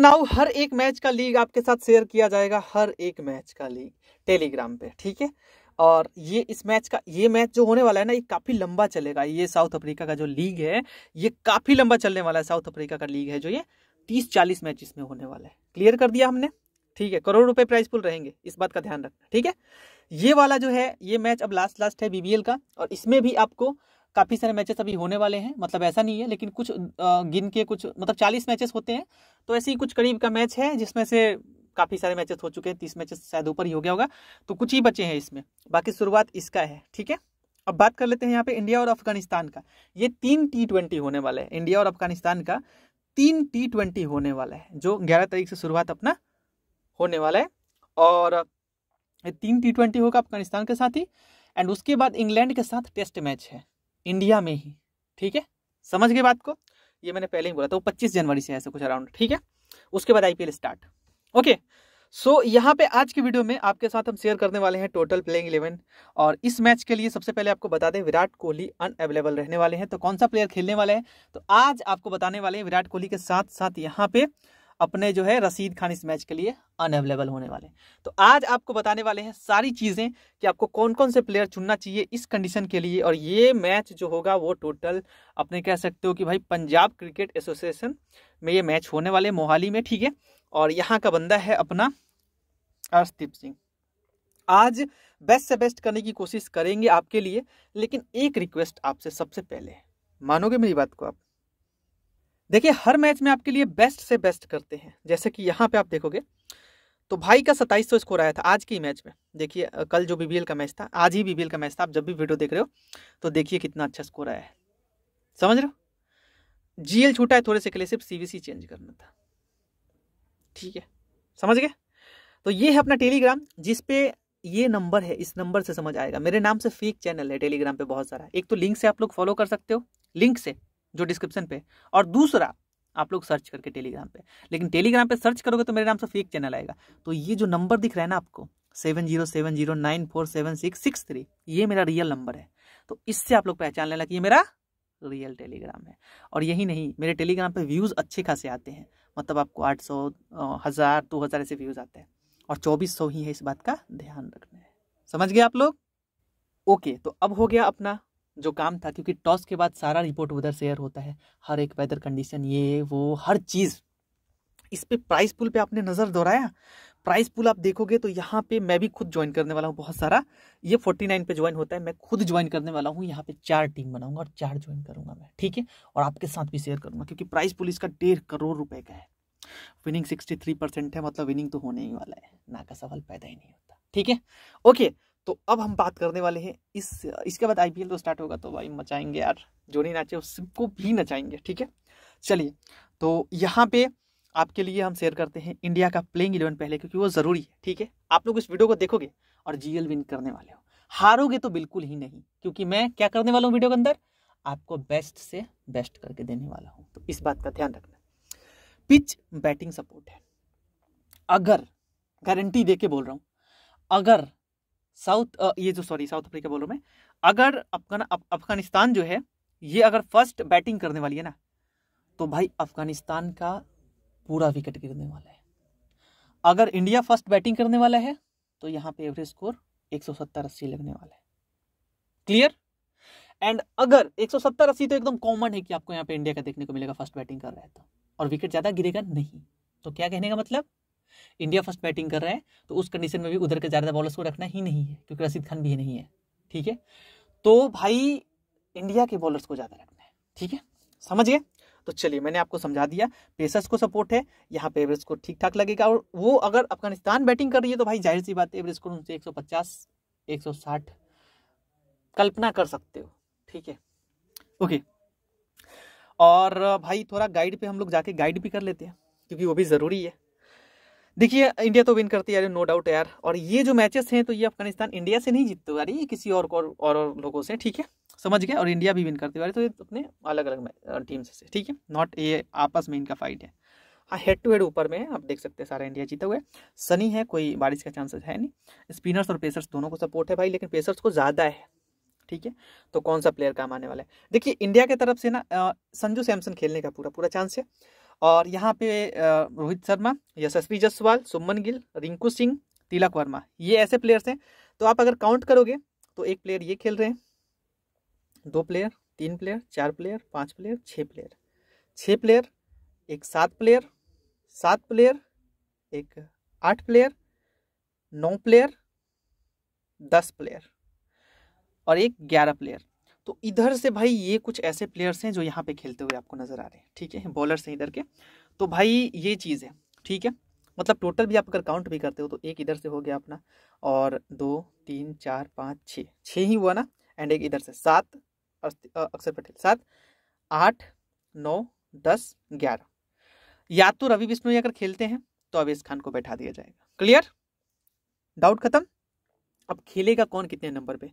now हर एक match का league आपके साथ शेयर किया जाएगा हर एक मैच का लीग टेलीग्राम पे ठीक है और ये इस मैच का ये मैच जो होने वाला है ना ये काफ़ी लंबा चलेगा ये साउथ अफ्रीका का जो लीग है ये काफ़ी लंबा चलने वाला है साउथ अफ्रीका का लीग है जो ये तीस चालीस मैच इसमें होने वाला है क्लियर कर दिया हमने ठीक है करोड़ रुपए प्राइस पुल रहेंगे इस बात का ध्यान रखना ठीक है ये वाला जो है ये मैच अब लास्ट लास्ट है बीबीएल का और इसमें भी आपको काफ़ी सारे मैचेस अभी होने वाले हैं मतलब ऐसा नहीं है लेकिन कुछ गिन के कुछ मतलब चालीस मैचेस होते हैं तो ऐसे ही कुछ करीब का मैच है जिसमें से काफ़ी सारे मैचेस हो चुके हैं तीस मैचेस शायद ऊपर ही हो गया होगा तो कुछ ही बचे हैं इसमें बाकी शुरुआत इसका है ठीक है अब बात कर लेते हैं यहाँ पे इंडिया और अफगानिस्तान का ये तीन टी ट्वेंटी होने वाले हैं इंडिया और अफगानिस्तान का तीन टी ट्वेंटी होने वाला है जो ग्यारह तारीख से शुरुआत अपना होने वाला है और तीन टी ट्वेंटी होगा अफगानिस्तान के साथ ही एंड उसके बाद इंग्लैंड के साथ टेस्ट मैच है इंडिया में ही ठीक है समझ गए बात को ये मैंने पहले ही बोला था वो पच्चीस जनवरी से ऐसे कुछ अराउंड ठीक है उसके बाद IPL start okay so so, यहाँ पे आज के वीडियो में आपके साथ हम शेयर करने वाले हैं टोटल प्लेइंग इलेवन और इस मैच के लिए सबसे पहले आपको बता दें विराट कोहली अनअवेलेबल रहने वाले हैं तो कौन सा प्लेयर खेलने वाला है तो आज आपको बताने वाले हैं विराट कोहली के साथ साथ यहाँ पे अपने जो है रसीद खान इस मैच के लिए अनअवेलेबल होने वाले तो आज आपको बताने वाले हैं सारी चीज़ें कि आपको कौन कौन से प्लेयर चुनना चाहिए इस कंडीशन के लिए और ये मैच जो होगा वो टोटल अपने कह सकते हो कि भाई पंजाब क्रिकेट एसोसिएशन में ये मैच होने वाले मोहाली में ठीक है और यहाँ का बंदा है अपना अर्षदीप सिंह आज बेस्ट से बेस्ट करने की कोशिश करेंगे आपके लिए लेकिन एक रिक्वेस्ट आपसे सबसे पहले मानोगे मेरी बात को आप देखिए हर मैच में आपके लिए बेस्ट से बेस्ट करते हैं जैसे कि यहाँ पे आप देखोगे तो भाई का सत्ताईस सौ स्कोर आया था आज की मैच में देखिए कल जो बीबीएल का मैच था आज ही बीबीएल का मैच था आप जब भी वीडियो देख रहे हो तो देखिए कितना अच्छा स्कोर आया है समझ रहे हो जीएल छूटा है थोड़े से के लिए सिर्फ सीबीसी चेंज करना था ठीक है समझ गए तो ये है अपना टेलीग्राम जिसपे ये नंबर है इस नंबर से समझ आएगा मेरे नाम से फेक चैनल है टेलीग्राम पे बहुत सारा एक तो लिंक से आप लोग फॉलो कर सकते हो लिंक से जो डिस्क्रिप्शन पे और दूसरा आप लोग सर्च करके टेलीग्राम पे लेकिन टेलीग्राम पे सर्च करोगे तो मेरे नाम से फेक चैनल आएगा तो ये जो नंबर दिख रहा है ना आपको seven zero seven zero nine four seven six six three ये मेरा रियल नंबर है तो इससे आप लोग पहचान लेना कि ये मेरा रियल टेलीग्राम है और यही नहीं मेरे टेलीग्राम पे व्यूज़ अच्छे खासे आते हैं मतलब आपको आठ सौ हज़ार दो हज़ार ऐसे व्यूज़ आते हैं और चौबीस सौ ही है इस बात का ध्यान रखना है समझ गए आप लोग ओके तो अब हो गया अपना जो काम था क्योंकि टॉस के बाद सारा रिपोर्ट उधर शेयर होता है हर एक वेदर कंडीशन ये वो हर चीज़ इस पे प्राइस पुल पे आपने नज़र दोहराया प्राइस पुल आप देखोगे तो यहाँ पे मैं भी खुद ज्वाइन करने वाला हूँ बहुत सारा ये फोर्टी नाइन पे ज्वाइन होता है मैं खुद ज्वाइन करने वाला हूँ यहाँ पे चार टीम बनाऊंगा और चार ज्वाइन करूंगा मैं ठीक है और आपके साथ भी शेयर करूंगा क्योंकि प्राइस पुल इसका डेढ़ करोड़ रुपए का है विनिंग सिक्सटी है मतलब विनिंग तो होने ही वाला है ना का सवाल पैदा ही नहीं होता ठीक है ओके तो अब हम बात करने वाले हैं इस इसके बाद आईपीएल तो स्टार्ट होगा तो भाई मचाएंगे यार जो नहीं नाचे सबको भी नचाएंगे ठीक है चलिए तो यहाँ पे आपके लिए हम शेयर करते हैं इंडिया का प्लेइंग इलेवन पहले क्योंकि वो ज़रूरी है ठीक है आप लोग इस वीडियो को देखोगे और जीएल विन करने वाले हो हारोगे तो बिल्कुल ही नहीं क्योंकि मैं क्या करने वाला हूँ वीडियो के अंदर आपको बेस्ट से बेस्ट करके देने वाला हूँ तो इस बात का ध्यान रखना पिच बैटिंग सपोर्ट है अगर गारंटी दे बोल रहा हूँ अगर साउथ ये जो सॉरी साउथ अफ्रीका बोलो मैं अगर अफगानिस्तान जो है ये अगर फर्स्ट बैटिंग करने वाली है ना तो भाई अफगानिस्तान का पूरा विकेट गिरने वाला है अगर इंडिया फर्स्ट बैटिंग करने वाला है तो यहाँ पे एवरेज स्कोर 170 अस्सी लगने वाला है क्लियर एंड अगर 170 अस्सी तो एकदम कॉमन है कि आपको यहाँ पे इंडिया का देखने को मिलेगा फर्स्ट बैटिंग कर रहा है तो और विकेट ज़्यादा गिरेगा नहीं तो क्या कहने का मतलब इंडिया फर्स्ट बैटिंग कर रहा है तो उस कंडीशन में भी उधर के ज़्यादा बॉलर्स को रखना ही नहीं है क्योंकि रशीद खान भी नहीं है ठीक है तो भाई इंडिया के बॉलर्स को ज़्यादा रखना है ठीक है समझ गए तो चलिए मैंने आपको समझा दिया पेसर्स को सपोर्ट है यहाँ पे एवरेज को ठीक ठाक लगेगा और वो अगर अफगानिस्तान बैटिंग कर रही है तो भाई जाहिर सी बात है एवरेज को उनसे 150 160 कल्पना कर सकते हो ठीक है ओके और भाई थोड़ा गाइड पे हम लोग जाके गाइड भी कर लेते हैं क्योंकि वो भी ज़रूरी है देखिए इंडिया तो विन करती है नो डाउट यार और ये जो मैचेस हैं तो ये अफगानिस्तान इंडिया से नहीं जीतते वाली ये किसी और और, और, लोगों से ठीक है समझ गए और इंडिया भी विन करती वाली तो ये अपने अलग अलग टीम से ठीक है नॉट ये आपस में इनका फाइट है हाँ हेड टू हेड ऊपर में आप देख सकते हैं सारा इंडिया जीता हुआ है सनी है कोई बारिश का चांसेस है नहीं स्पिनर्स और पेसर्स दोनों को सपोर्ट है भाई लेकिन पेसर्स को ज़्यादा है ठीक है तो कौन सा प्लेयर काम आने वाला है देखिए इंडिया की तरफ से ना संजू सैमसन खेलने का पूरा पूरा चांस है और यहाँ पे रोहित शर्मा यशस्वी जसवाल सुमन गिल रिंकू सिंह तिलक वर्मा ये ऐसे प्लेयर्स हैं तो आप अगर काउंट करोगे तो एक प्लेयर ये खेल रहे हैं दो प्लेयर तीन प्लेयर चार प्लेयर पाँच प्लेयर छः प्लेयर छः प्लेयर एक सात प्लेयर सात प्लेयर एक आठ प्लेयर नौ प्लेयर दस प्लेयर और एक ग्यारह प्लेयर तो इधर से भाई ये कुछ ऐसे प्लेयर्स हैं जो यहाँ पे खेलते हुए आपको नजर आ रहे हैं ठीक है बॉलर हैं इधर के तो भाई ये चीज़ है ठीक है मतलब टोटल भी आप अगर काउंट भी करते हो तो एक इधर से हो गया अपना और दो तीन चार पाँच छ छ ही हुआ ना एंड एक इधर से सात अक्षर पटेल सात आठ नौ दस ग्यारह या तो रवि विष्णु अगर खेलते हैं तो अवेश खान को बैठा दिया जाएगा क्लियर डाउट खत्म अब खेलेगा कौन कितने नंबर पे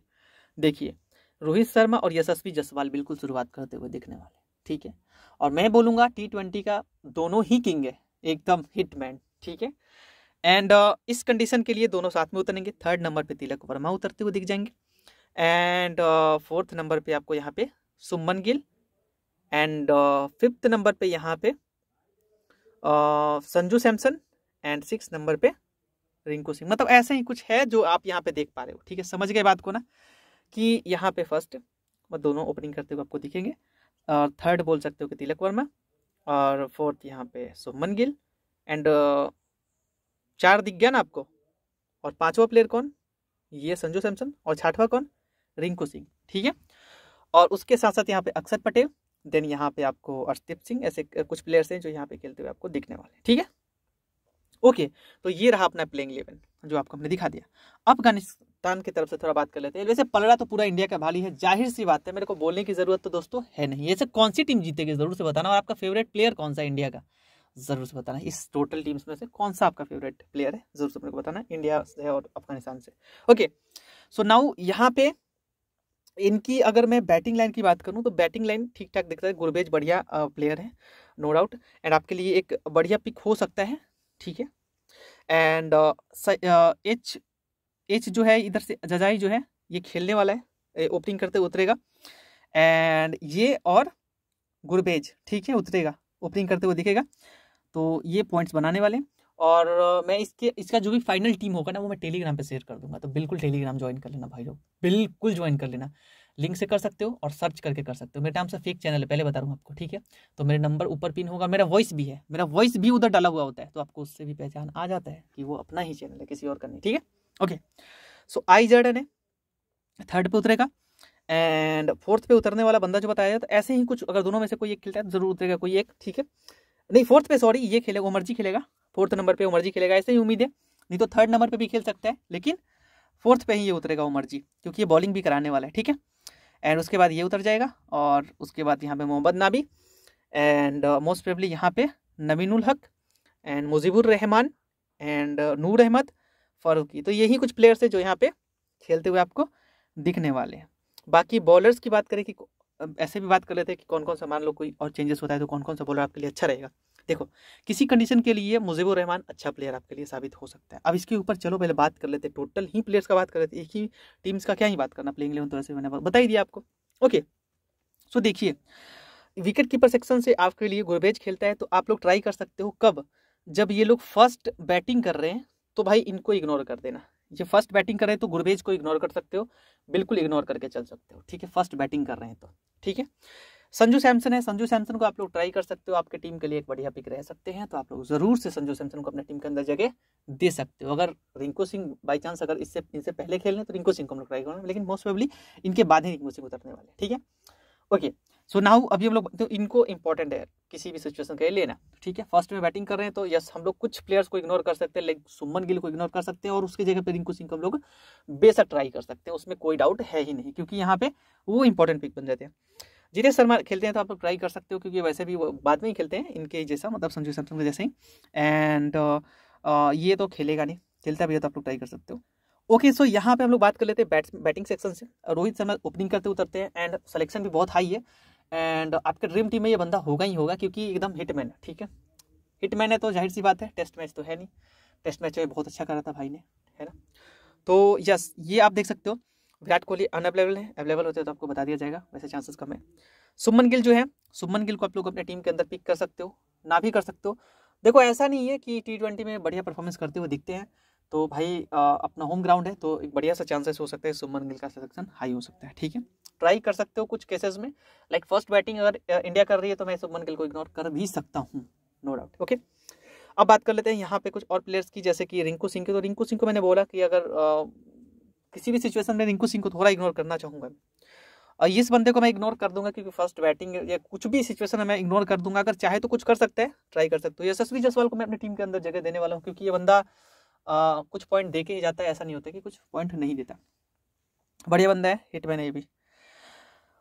देखिए रोहित शर्मा और यशस्वी जसवाल बिल्कुल शुरुआत करते हुए दिखने वाले ठीक है और मैं बोलूंगा टी ट्वेंटी का दोनों ही किंग है एकदम हिटमैन ठीक है एंड uh, इस कंडीशन के लिए दोनों साथ में उतरेंगे थर्ड नंबर पे तिलक वर्मा उतरते हुए दिख जाएंगे एंड फोर्थ नंबर पे आपको यहाँ पे Shubman Gill and fifth number पे यहाँ पे uh, Sanju Samson and six number पे रिंकू सिंह मतलब ऐसे ही कुछ है जो आप यहाँ पे देख पा रहे हो ठीक है समझ गए बात को ना कि यहाँ पे फर्स्ट और दोनों ओपनिंग करते हुए आपको दिखेंगे और थर्ड बोल सकते हो कि तिलक वर्मा और फोर्थ यहाँ पे सुमन गिल एंड uh, चार दिख गया ना आपको और पांचवा प्लेयर कौन ये संजू सैमसन और छठवा कौन रिंकू सिंह ठीक है और उसके साथ साथ यहाँ पे अक्षर पटेल देन यहाँ पे आपको अर्षदीप सिंह ऐसे कुछ प्लेयर्स हैं जो यहाँ पे खेलते हुए आपको दिखने वाले ठीक है ओके तो ये रहा अपना प्लेइंग इलेवन जो आपको हमने दिखा दिया अफगानिस्तान भुगतान की तरफ से थोड़ा बात कर लेते हैं वैसे पलड़ा तो पूरा इंडिया का भाली है जाहिर सी बात है मेरे को बोलने की जरूरत तो दोस्तों है नहीं ऐसे कौन सी टीम जीतेगी जरूर से बताना और आपका फेवरेट प्लेयर कौन सा इंडिया का जरूर से बताना इस टोटल टीम्स में से कौन सा आपका फेवरेट प्लेयर है जरूर से मेरे को बताना इंडिया से और अफगानिस्तान से ओके सो नाउ यहाँ पे इनकी अगर मैं बैटिंग लाइन की बात करूं तो बैटिंग लाइन ठीक ठाक दिखता है गुरबेज बढ़िया प्लेयर है नो डाउट एंड आपके लिए एक बढ़िया पिक हो सकता है ठीक है एंड एच एच जो है इधर से जजाई जो है ये खेलने वाला है ओपनिंग करते उतरेगा एंड ये और गुरबेज ठीक है उतरेगा ओपनिंग करते हुए दिखेगा तो ये पॉइंट्स बनाने वाले और मैं इसके इसका जो भी फाइनल टीम होगा ना वो मैं टेलीग्राम पे शेयर कर दूंगा तो बिल्कुल टेलीग्राम ज्वाइन कर लेना भाई लोग बिल्कुल ज्वाइन कर लेना लिंक से कर सकते हो और सर्च करके कर सकते हो मेरे नाम से फेक चैनल है पहले बता रहा हूँ आपको ठीक है तो मेरे नंबर ऊपर पिन होगा मेरा वॉइस भी है मेरा वॉइस भी उधर डाला हुआ होता है तो आपको उससे भी पहचान आ जाता है कि वो अपना ही चैनल है किसी और का नहीं ठीक है ओके सो आई जर्डन है थर्ड पे उतरेगा एंड फोर्थ पे उतरने वाला बंदा जो बताया जाए तो ऐसे ही कुछ अगर दोनों में से कोई एक खेलता है तो जरूर उतरेगा कोई एक ठीक है नहीं फोर्थ पे सॉरी ये खेलेगा उमर खेलेगा फोर्थ नंबर पे उमर मर्जी खेलेगा ऐसे ही उम्मीद है नहीं तो थर्ड नंबर पे भी खेल सकता है लेकिन फोर्थ पे ही ये उतरेगा उमर क्योंकि ये बॉलिंग भी कराने वाला है ठीक है एंड उसके बाद ये उतर जाएगा और उसके बाद यहाँ पे Mohammad Nabi and most probably यहाँ पे Naveenul Haq and Mujeebur Rahman and uh, Noor Ahmad Farooqi की तो यही कुछ प्लेयर्स है जो यहाँ पे खेलते हुए आपको दिखने वाले हैं बाकी बॉलर्स की बात करें कि ऐसे भी बात कर लेते हैं कि कौन कौन सा मान लो कोई और चेंजेस होता है तो कौन कौन सा बॉलर आपके लिए अच्छा रहेगा देखो किसी कंडीशन के लिए मुजीबुर रहमान अच्छा प्लेयर आपके लिए साबित हो सकता है अब इसके ऊपर चलो पहले बात कर लेते हैं टोटल ही प्लेयर्स का बात कर लेते हैं एक ही टीम्स का क्या ही बात करना प्लेइंग इलेवन तो ऐसे मैंने बताई दिया आपको ओके सो देखिए विकेट कीपर सेक्शन से आपके लिए गुरबेज खेलता है तो आप लोग ट्राई कर सकते हो कब जब ये लोग फर्स्ट बैटिंग कर रहे हैं तो भाई इनको इग्नोर कर देना ये फर्स्ट बैटिंग कर रहे हैं तो गुरबेज को इग्नोर कर सकते हो बिल्कुल इग्नोर करके चल सकते हो ठीक है फर्स्ट बैटिंग कर रहे हैं तो ठीक है संजू सैमसन है संजू सैमसन को आप लोग ट्राई कर सकते हो आपके टीम के लिए एक बढ़िया पिक रह सकते हैं तो आप लोग जरूर से संजू सैमसन को अपने टीम के अंदर जगह दे सकते हो अगर रिंकू सिंह बाई चांस अगर इससे इनसे पहले खेल रहे तो रिंकू सिंह को हम लोग ट्राई करेंगे लेकिन मोस्ट प्रोबली इनके बाद ही रिंकू सिंह उतरने वाले ठीक है ओके सो so नाउ अभी हम लोग तो इनको इंपॉर्टेंट है किसी भी सिचुएशन के लिए लेना ठीक है फर्स्ट में बैटिंग कर रहे हैं तो यस हम लोग कुछ प्लेयर्स को इग्नोर कर सकते हैं लाइक सुमन गिल को इग्नोर कर सकते हैं और उसकी जगह पर रिंकू सिंह को हम लोग बेसक ट्राई कर सकते हैं उसमें कोई डाउट है ही नहीं क्योंकि यहाँ पे वो इंपॉर्टेंट पिक बन जाते हैं जितेश शर्मा खेलते हैं तो आप लोग ट्राई कर सकते हो क्योंकि वैसे भी वो बाद में ही खेलते हैं इनके जैसा मतलब संजू सैमसंग के जैसे ही एंड ये तो खेलेगा नहीं खेलता भी है तो आप लोग ट्राई कर सकते हो ओके सो यहाँ पे हम लोग बात कर लेते हैं बैटिंग सेक्शन से रोहित शर्मा ओपनिंग करते उतरते हैं एंड सिलेक्शन भी बहुत हाई है एंड आपके ड्रीम टीम में ये बंदा होगा ही होगा क्योंकि एकदम हिटमैन है ठीक है हिटमैन है तो जाहिर सी बात है टेस्ट मैच तो है नहीं टेस्ट मैच में बहुत अच्छा करा था भाई ने है ना तो यस ये आप देख सकते हो विराट कोहली अनअवेलेबल है अवेलेबल होते हैं तो आपको बता दिया जाएगा वैसे चांसेस कम है सुमन गिल जो है सुमन गिल को आप लोग अपने टीम के अंदर पिक कर सकते हो ना भी कर सकते हो देखो ऐसा नहीं है कि टी ट्वेंटी में बढ़िया परफॉर्मेंस करते हुए दिखते हैं तो भाई अपना होम ग्राउंड है तो एक बढ़िया सा चांसेस हो सकता है सुमन गिल का सिलेक्शन हाई हो सकता है ठीक है ट्राई कर सकते हो कुछ केसेस में लाइक फर्स्ट बैटिंग अगर इंडिया कर रही है तो मैं सुमन गिल को इग्नोर कर भी सकता हूँ नो डाउट ओके अब बात कर लेते हैं यहाँ पे कुछ और प्लेयर्स की जैसे कि रिंकू सिंह की तो रिंकू सिंह को मैंने बोला कि अगर आ, किसी भी सिचुएशन में रिंकू सिंह को थोड़ा इग्नोर करना चाहूँगा इस बंदे को मैं इग्नोर कर दूंगा क्योंकि फर्स्ट बैटिंग या कुछ भी सिचुएशन है मैं इग्नोर कर दूंगा अगर चाहे तो कुछ कर सकते हैं ट्राई कर सकते हो यशस्वी जसवाल को मैं अपनी टीम के अंदर जगह देने वाला हूँ क्योंकि ये बंदा आ, कुछ पॉइंट दे के ही जाता है ऐसा नहीं होता कि कुछ पॉइंट नहीं देता बढ़िया बंदा है हिटमैन है ये भी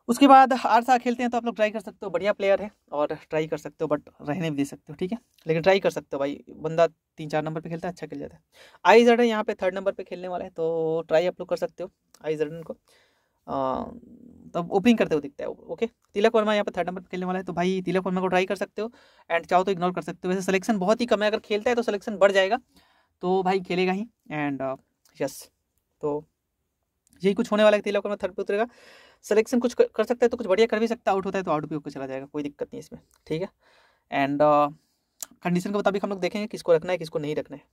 उसके बाद आर साथ खेलते हैं तो आप लोग ट्राई कर सकते हो बढ़िया प्लेयर है और ट्राई कर सकते हो बट रहने भी दे सकते हो ठीक है लेकिन ट्राई कर सकते हो भाई बंदा तीन चार नंबर पे खेलता है अच्छा खेल जाता है आई जर्डन यहाँ पे थर्ड नंबर पे खेलने वाला है तो ट्राई आप लोग कर सकते हो आई जर्डन को तब तब ओपनिंग करते हुए दिखता है ओके तिलक वर्मा यहाँ पर थर्ड नंबर पर खेलने वाला है तो भाई तिलक वर्मा को ट्राई कर सकते हो एंड चाहो तो इग्नोर कर सकते हो वैसे सिलेक्शन बहुत ही कम है अगर खेलता है तो सिलेक्शन बढ़ जाएगा तो भाई खेलेगा ही एंड यस uh, तो यही कुछ होने वाला है तिलक में थर्ड पे उतरेगा सिलेक्शन कुछ कर, सकता है तो कुछ बढ़िया कर भी सकता है आउट होता है तो आउट भी होकर चला जाएगा कोई दिक्कत नहीं इसमें ठीक है एंड कंडीशन uh, के मुताबिक हम लोग देखेंगे किसको रखना है किसको नहीं रखना है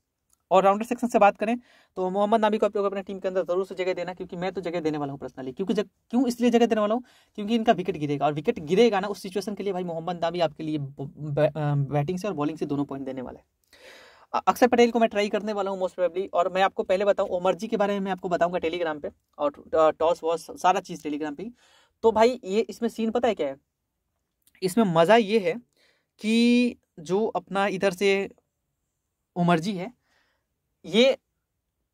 और राउंडर सेक्शन से बात करें तो मोहम्मद नामी को आप लोग अपने टीम के अंदर जरूर से जगह देना क्योंकि मैं तो जगह देने वाला हूँ पर्सनली क्योंकि जग, क्यों इसलिए जगह देने वाला हूँ क्योंकि इनका विकेट गिरेगा और विकेट गिरेगा ना उस सिचुएशन के लिए भाई मोहम्मद नामी आपके लिए बैटिंग से और बॉलिंग से दोनों पॉइंट देने वाला है अक्सर पटेल को मैं ट्राई करने वाला हूँ मोस्ट प्रोबेबली और मैं आपको पहले बताऊँ ओमर जी के बारे में मैं आपको बताऊँगा टेलीग्राम पे और टॉस वॉस सारा चीज़ टेलीग्राम पे तो भाई ये इसमें सीन पता है क्या है इसमें मज़ा ये है कि जो अपना इधर से उमर जी है ये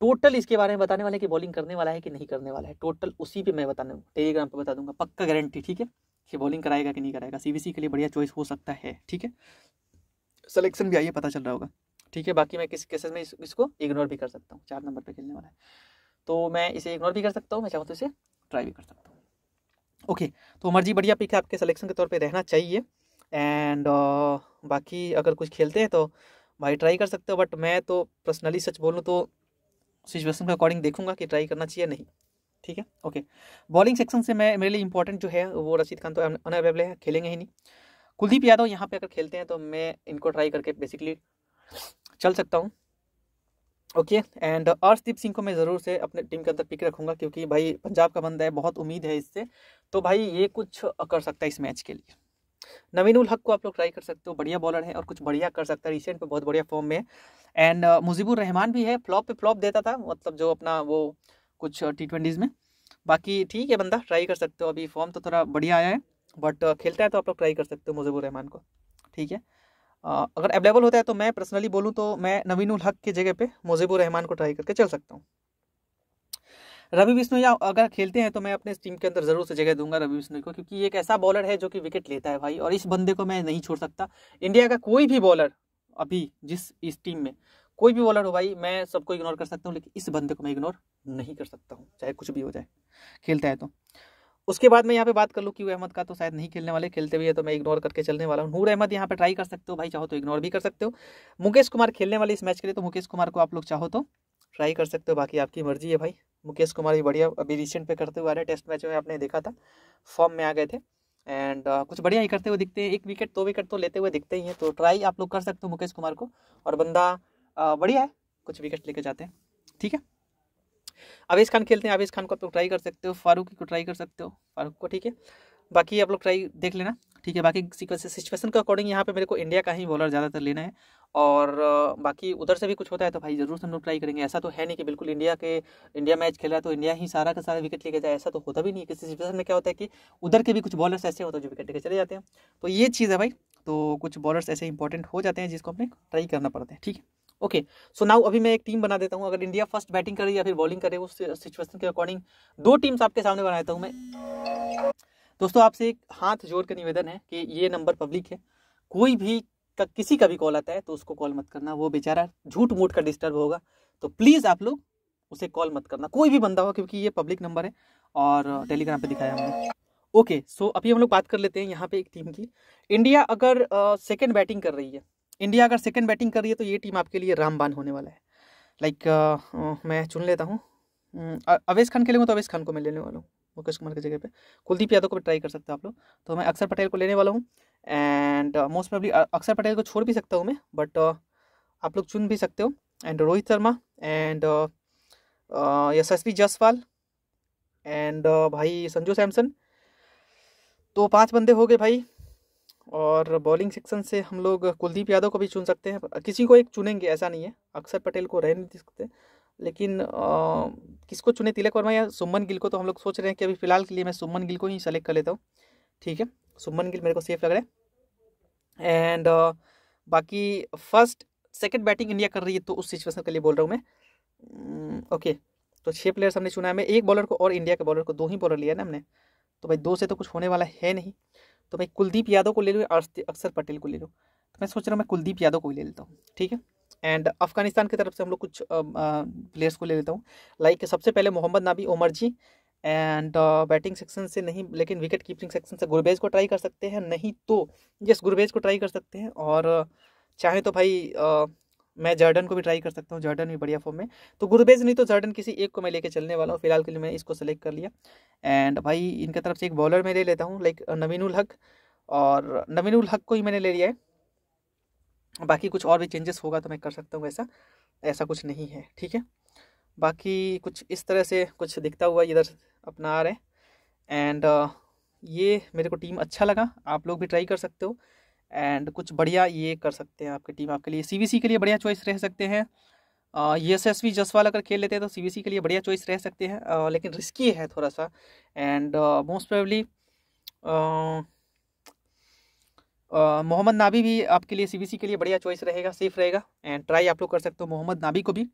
टोटल इसके बारे में बताने वाले कि बॉलिंग करने वाला है कि नहीं करने वाला है टोटल उसी पे मैं बताने टेलीग्राम पे बता दूंगा पक्का गारंटी ठीक है कि बॉलिंग कराएगा कि नहीं कराएगा सीबीसी के लिए बढ़िया चॉइस हो सकता है ठीक है सिलेक्शन भी आइए पता चल रहा होगा ठीक है बाकी मैं किसी केसेस में इस, इसको इग्नोर भी कर सकता हूँ चार नंबर पे खेलने वाला है तो मैं इसे इग्नोर भी कर सकता हूँ मैं चाहूँ तो इसे ट्राई भी कर सकता हूँ ओके तो मर्जी बढ़िया पिक है आपके सलेक्शन के तौर पर रहना चाहिए एंड uh, बाकी अगर कुछ खेलते हैं तो भाई ट्राई कर सकते हो बट मैं तो पर्सनली सच बोलूँ तो सिचुएशन के अकॉर्डिंग देखूंगा कि ट्राई करना चाहिए नहीं ठीक है ओके बॉलिंग सेक्शन से मैं मेरे लिए इंपॉर्टेंट जो है वो रशीद खान तो अनअवेलेबल है खेलेंगे ही नहीं कुलदीप यादव यहाँ पे अगर खेलते हैं तो मैं इनको ट्राई करके बेसिकली चल सकता हूँ ओके एंड अर्शदीप सिंह को मैं ज़रूर से अपने टीम के अंदर पिक रखूंगा क्योंकि भाई पंजाब का बंदा है बहुत उम्मीद है इससे तो भाई ये कुछ कर सकता है इस मैच के लिए नवीन उल हक को आप लोग ट्राई कर सकते हो बढ़िया बॉलर है और कुछ बढ़िया कर सकता है रिसेंट पे बहुत बढ़िया फॉर्म में एंड मुजीबुर रहमान भी है फ्लॉप पे फ्लॉप देता था मतलब जो अपना वो कुछ टी ट्वेंटीज़ में बाकी ठीक है बंदा ट्राई कर सकते हो अभी फॉर्म तो थोड़ा बढ़िया आया है बट खेलता है तो आप लोग ट्राई कर सकते हो मुजीबुर रहमान को ठीक है अगर अवेलेबल होता है तो मैं पर्सनली बोलूँ तो मैं नवीनुल हक की जगह पे मोजिबुर रहमान को ट्राई करके चल सकता हूँ रवि विष्णु या अगर खेलते हैं तो मैं अपने टीम के अंदर जरूर से जगह दूंगा रवि विष्णु को क्योंकि एक ऐसा बॉलर है जो कि विकेट लेता है भाई और इस बंदे को मैं नहीं छोड़ सकता इंडिया का कोई भी बॉलर अभी जिस इस टीम में कोई भी बॉलर हो भाई मैं सबको इग्नोर कर सकता हूँ लेकिन इस बंदे को मैं इग्नोर नहीं कर सकता हूँ चाहे कुछ भी हो जाए खेलता है तो उसके बाद मैं यहाँ पे बात कर लूँ कि अहमद का तो शायद नहीं खेलने वाले खेलते हुए तो मैं इग्नोर करके चलने वाला हूँ नूर अहमद यहाँ पे ट्राई कर सकते हो भाई चाहो तो इग्नोर भी कर सकते हो मुकेश कुमार खेलने वाले इस मैच के लिए तो मुकेश कुमार को आप लोग चाहो तो ट्राई कर सकते हो बाकी आपकी मर्जी है भाई मुकेश कुमार भी बढ़िया अभी रिसेंट पे करते हुए आ रहे टेस्ट मैच में आपने देखा था फॉर्म में आ गए थे एंड uh, कुछ बढ़िया ही करते हुए दिखते हैं एक विकेट दो तो विकेट तो लेते हुए दिखते ही हैं तो ट्राई आप लोग कर सकते हो मुकेश कुमार को और बंदा uh, बढ़िया है कुछ विकेट लेके जाते हैं ठीक है आवेश खान खेलते हैं आवेश खान को आप लोग ट्राई कर सकते हो फारूक को ट्राई कर सकते हो फारूक को ठीक है बाकी आप लोग ट्राई देख लेना ठीक है बाकी सिक्वेंस सिचुएशन के अकॉर्डिंग यहाँ पे मेरे को इंडिया का ही बॉलर ज़्यादातर लेना है और बाकी उधर से भी कुछ होता है तो भाई ज़रूर से हम लोग ट्राई करेंगे ऐसा तो है नहीं कि बिल्कुल इंडिया के इंडिया मैच खेल रहा है तो इंडिया ही सारा का सारा विकेट लेके जाए ऐसा तो होता भी नहीं है किसी सिचुएशन में क्या होता है कि उधर के भी कुछ बॉलर्स ऐसे होते हैं जो विकेट लेके चले जाते हैं तो ये चीज़ है भाई तो कुछ बॉलर्स ऐसे इंपॉर्टेंट हो जाते हैं जिसको अपने ट्राई करना पड़ता है ठीक है ओके सो नाउ अभी मैं एक टीम बना देता हूँ अगर इंडिया फर्स्ट बैटिंग करे या फिर बॉलिंग करे उस सिचुएशन के अकॉर्डिंग दो टीम्स आपके सामने बनाता हूँ मैं दोस्तों आपसे एक हाथ जोड़ कर निवेदन है कि ये नंबर पब्लिक है कोई भी का, किसी का भी कॉल आता है तो उसको कॉल मत करना वो बेचारा झूठ मूठ का डिस्टर्ब होगा तो प्लीज़ आप लोग उसे कॉल मत करना कोई भी बंदा हो क्योंकि ये पब्लिक नंबर है और टेलीग्राम पे दिखाया हमने ओके सो अभी हम लोग बात कर लेते हैं यहाँ पे एक टीम की इंडिया अगर सेकेंड बैटिंग कर रही है इंडिया अगर सेकेंड बैटिंग कर रही है तो ये टीम आपके लिए रामबान होने वाला है लाइक like, मैं चुन लेता हूँ अवेश खान के तो अवेश खान को मैं लेने वाला हूँ मुकेश कुमार की जगह पे कुलदीप यादव को भी ट्राई कर सकते हो आप लोग तो मैं अक्षर पटेल को लेने वाला हूँ एंड मोस्ट प्रॉब्ली अक्षर पटेल को छोड़ भी सकता हूँ मैं बट uh, आप लोग चुन भी सकते हो and Rohit Sharma and Yashasvi Jaiswal and भाई संजू सैमसन तो पांच बंदे हो गए भाई और बॉलिंग सेक्शन से हम लोग कुलदीप यादव को भी चुन सकते हैं किसी को एक चुनेंगे ऐसा नहीं है अक्षर पटेल को रहने दे सकते लेकिन आ, किसको चुने तिलक वर्मा या सुमन गिल को तो हम लोग सोच रहे हैं कि अभी फ़िलहाल के लिए मैं सुमन गिल को ही सेलेक्ट कर लेता हूँ ठीक है सुमन गिल मेरे को सेफ लग रहा है एंड बाकी फर्स्ट सेकेंड बैटिंग इंडिया कर रही है तो उस सिचुएसन के लिए बोल रहा हूँ मैं ओके तो छः प्लेयर्स हमने चुना है मैं एक बॉलर को और इंडिया के बॉलर को दो ही बॉलर लिया ना हमने तो भाई दो से तो कुछ होने वाला है नहीं तो भाई कुलदीप यादव को ले लो अक्षर पटेल को ले लो तो मैं सोच रहा हूँ मैं कुलदीप यादव को ही ले लेता हूँ ठीक है एंड अफगानिस्तान की तरफ से हम लोग कुछ प्लेयर्स को ले लेता हूँ लाइक सबसे पहले Mohammad Nabi Omarzai and batting section से नहीं लेकिन विकेट कीपिंग सेक्शन से गुरबेज को ट्राई कर सकते हैं नहीं तो यस गुरबेज को ट्राई कर सकते हैं और चाहे तो भाई मैं जर्डन को भी ट्राई कर सकता हूँ जर्डन भी बढ़िया फॉर्म में तो गुरबेज नहीं तो जर्डन किसी एक को मैं लेके चलने वाला हूँ फिलहाल के लिए मैं इसको सेलेक्ट कर लिया एंड भाई इनके तरफ से एक बॉलर में ले लेता हूँ लाइक उल हक और उल हक को ही मैंने ले लिया है बाकी कुछ और भी चेंजेस होगा तो मैं कर सकता हूँ ऐसा ऐसा कुछ नहीं है ठीक है बाकी कुछ इस तरह से कुछ दिखता हुआ इधर अपना आ रहा है एंड ये मेरे को टीम अच्छा लगा आप लोग भी ट्राई कर सकते हो एंड कुछ बढ़िया ये कर सकते हैं आपकी टीम आपके लिए सी के लिए बढ़िया चॉइस रह सकते हैं एस वी जसवाल अगर खेल लेते हैं तो सी के लिए बढ़िया चॉइस रह सकते हैं uh, लेकिन रिस्की है थोड़ा सा and most probably Mohammad Nabi भी आपके लिए सी के लिए बढ़िया चॉइस रहेगा सेफ रहेगा एंड ट्राई आप लोग कर सकते हो मोहम्मद नाबी को भी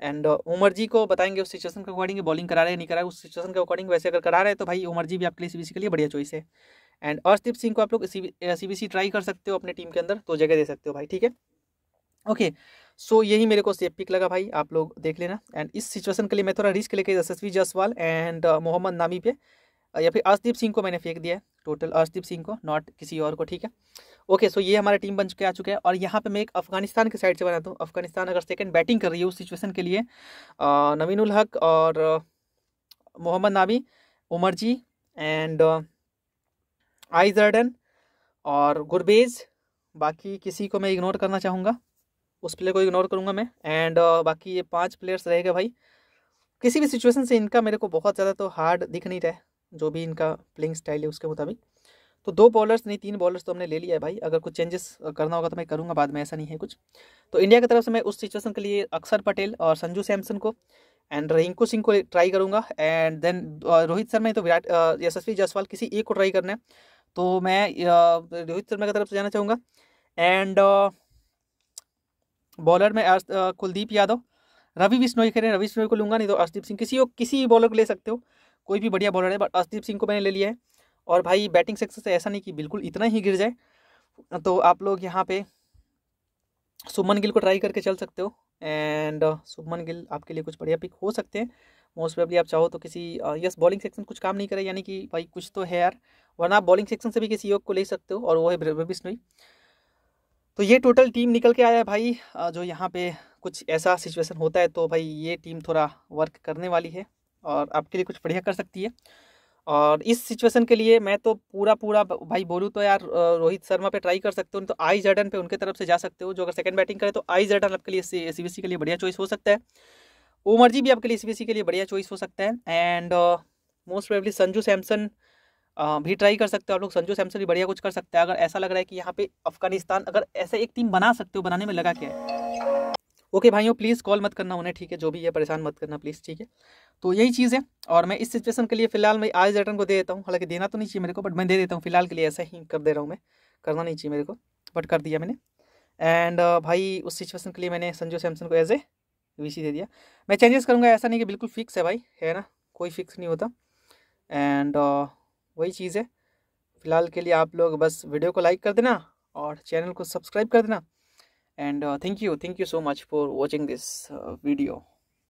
एंड उमर जी को बताएंगे उस सिचुएशन के अकॉर्डिंग बॉलिंग करा रहे नहीं करा रहे उस सिचुएशन के अकॉर्डिंग वैसे अगर करा रहे हैं तो भाई उमर जी भी आपके लिए सी के लिए बढ़िया चॉइस है एंड अर्शदीप सिंह को आप लोग सी बी ट्राई कर सकते हो अपने टीम के अंदर तो जगह दे सकते हो भाई ठीक है ओके सो यही मेरे को सेफ पिक लगा भाई आप लोग देख लेना एंड इस सिचुएशन के लिए मैं थोड़ा रिस्क लेके यशस्वी जसवाल एंड uh, मोहम्मद नामी पे uh, या फिर अर्शदीप सिंह को मैंने फेंक दिया टोटल अर्शदीप सिंह को नॉट किसी और को ठीक है ओके सो ये हमारा टीम बन चुके आ चुका है और यहाँ पे मैं एक अफगानिस्तान के साइड से बनाता हूँ अफगानिस्तान अगर सेकंड बैटिंग कर रही है उस सिचुएशन के लिए uh, नवीन हक और मोहम्मद नामी उमर जी एंड आई जर्डन और गुरबेज बाकी किसी को मैं इग्नोर करना चाहूँगा उस प्लेयर को इग्नोर करूँगा मैं एंड uh, बाकी ये पांच प्लेयर्स रहेगा भाई किसी भी सिचुएशन से इनका मेरे को बहुत ज़्यादा तो हार्ड दिख नहीं रहा है जो भी इनका प्लेइंग स्टाइल है उसके मुताबिक तो दो बॉलर्स नहीं तीन बॉलर्स तो हमने ले लिया है भाई अगर कुछ चेंजेस uh, करना होगा तो मैं करूँगा बाद में ऐसा नहीं है कुछ तो इंडिया की तरफ से मैं उस सिचुएसन के लिए अक्षर पटेल और संजू सैमसन को एंड रिंकू सिंह को ट्राई करूँगा एंड देन रोहित शर्मा तो विराट uh, यशस्वी जायसवाल किसी एक को ट्राई करना है तो मैं रोहित शर्मा की तरफ से जाना चाहूँगा एंड बॉलर में कुलदीप यादव रवि बिश्नोई करें रवि बिश्नोई को लूँगा नहीं तो अर्शदीप सिंह किसी किसी भी बॉलर को ले सकते हो कोई भी बढ़िया बॉलर है बट अर्शदीप सिंह को मैंने ले लिया है और भाई बैटिंग सेक्शन से ऐसा नहीं कि बिल्कुल इतना ही गिर जाए तो आप लोग यहाँ पे सुमन गिल को ट्राई करके चल सकते हो एंड सुमन गिल आपके लिए कुछ बढ़िया पिक हो सकते हैं मोस्ट प्रोबेबली आप चाहो तो किसी यस बॉलिंग सेक्शन कुछ काम नहीं करे यानी कि भाई कुछ तो है यार वरना आप बॉलिंग सेक्शन से भी किसी योग को ले सकते हो और वो है ब्रह्म बिश्नोई तो ये टोटल टीम निकल के आया है भाई जो यहाँ पे कुछ ऐसा सिचुएशन होता है तो भाई ये टीम थोड़ा वर्क करने वाली है और आपके लिए कुछ बढ़िया कर सकती है और इस सिचुएशन के लिए मैं तो पूरा पूरा भाई बोलूँ तो यार रोहित शर्मा पे ट्राई कर सकते हो तो आई जर्डन पे उनके तरफ से जा सकते हो जो अगर सेकंड बैटिंग करे तो आई जर्डन आपके लिए सी के लिए बढ़िया चॉइस हो सकता है उमर जी भी आपके लिए सी के लिए बढ़िया चॉइस हो सकता है and most probably Sanju Samson भी ट्राई कर सकते हो आप लोग संजू सैमसन भी बढ़िया कुछ कर सकते हैं अगर ऐसा लग रहा है कि यहाँ पे अफगानिस्तान अगर ऐसे एक टीम बना सकते हो बनाने में लगा क्या है ओके भाइयों प्लीज़ कॉल मत करना उन्हें ठीक है जो भी है परेशान मत करना प्लीज़ ठीक है तो यही चीज़ है और मैं इस सिचुएशन के लिए फिलहाल मैं आज रिटर्न को दे देता हूँ हालांकि देना तो नहीं चाहिए मेरे को बट मैं दे देता हूँ फिलहाल के लिए ऐसा ही कर दे रहा हूँ मैं करना नहीं चाहिए मेरे को बट कर दिया मैंने एंड भाई उस सिचुएशन के लिए मैंने संजू सैमसन को एज ए वी दे दिया मैं चेंजेस करूँगा ऐसा नहीं कि बिल्कुल फिक्स है भाई है ना कोई फिक्स नहीं होता एंड uh, वही चीज़ है फिलहाल के लिए आप लोग बस वीडियो को लाइक कर देना और चैनल को सब्सक्राइब कर देना and thank you thank you so much for watching this video